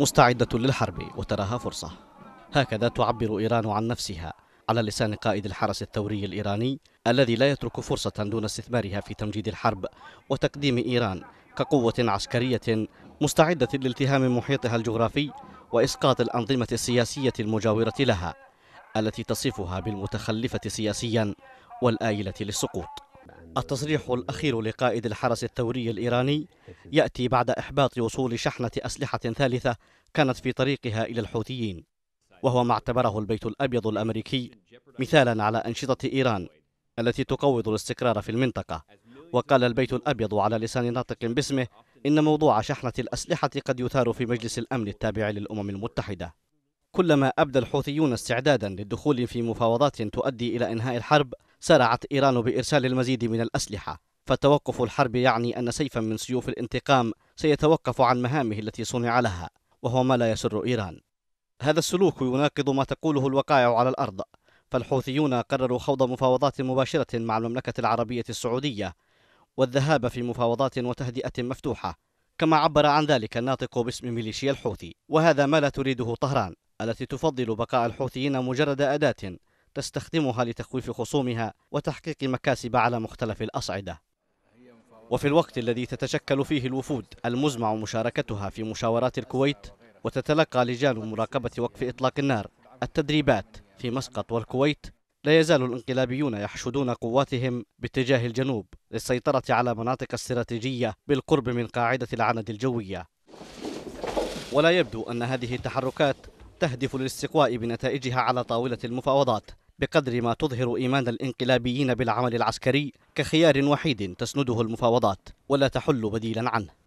مستعدة للحرب وتراها فرصة هكذا تعبر إيران عن نفسها على لسان قائد الحرس الثوري الإيراني الذي لا يترك فرصة دون استثمارها في تمجيد الحرب وتقديم إيران كقوة عسكرية مستعدة لالتهام محيطها الجغرافي وإسقاط الأنظمة السياسية المجاورة لها التي تصفها بالمتخلفة سياسيا والآيلة للسقوط التصريح الأخير لقائد الحرس الثوري الإيراني يأتي بعد إحباط وصول شحنة أسلحة ثالثة كانت في طريقها إلى الحوثيين وهو ما اعتبره البيت الأبيض الأمريكي مثالا على أنشطة إيران التي تقوض الاستقرار في المنطقة وقال البيت الأبيض على لسان ناطق باسمه إن موضوع شحنة الأسلحة قد يثار في مجلس الأمن التابع للأمم المتحدة كلما أبدى الحوثيون استعدادا للدخول في مفاوضات تؤدي إلى إنهاء الحرب سارعت إيران بإرسال المزيد من الأسلحة فتوقف الحرب يعني أن سيفا من سيوف الانتقام سيتوقف عن مهامه التي صنع لها وهو ما لا يسر إيران هذا السلوك يناقض ما تقوله الوقائع على الأرض فالحوثيون قرروا خوض مفاوضات مباشرة مع المملكة العربية السعودية والذهاب في مفاوضات وتهدئة مفتوحة كما عبر عن ذلك الناطق باسم ميليشيا الحوثي وهذا ما لا تريده طهران التي تفضل بقاء الحوثيين مجرد أداة تستخدمها لتخويف خصومها وتحقيق مكاسب على مختلف الأصعدة وفي الوقت الذي تتشكل فيه الوفود المزمع مشاركتها في مشاورات الكويت وتتلقى لجان مراقبة وقف إطلاق النار التدريبات في مسقط والكويت لا يزال الانقلابيون يحشدون قواتهم باتجاه الجنوب للسيطرة على مناطق استراتيجية بالقرب من قاعدة العند الجوية ولا يبدو أن هذه التحركات تهدف للاستقواء بنتائجها على طاولة المفاوضات بقدر ما تظهر إيمان الانقلابيين بالعمل العسكري كخيار وحيد تسنده المفاوضات ولا تحل بديلا عنه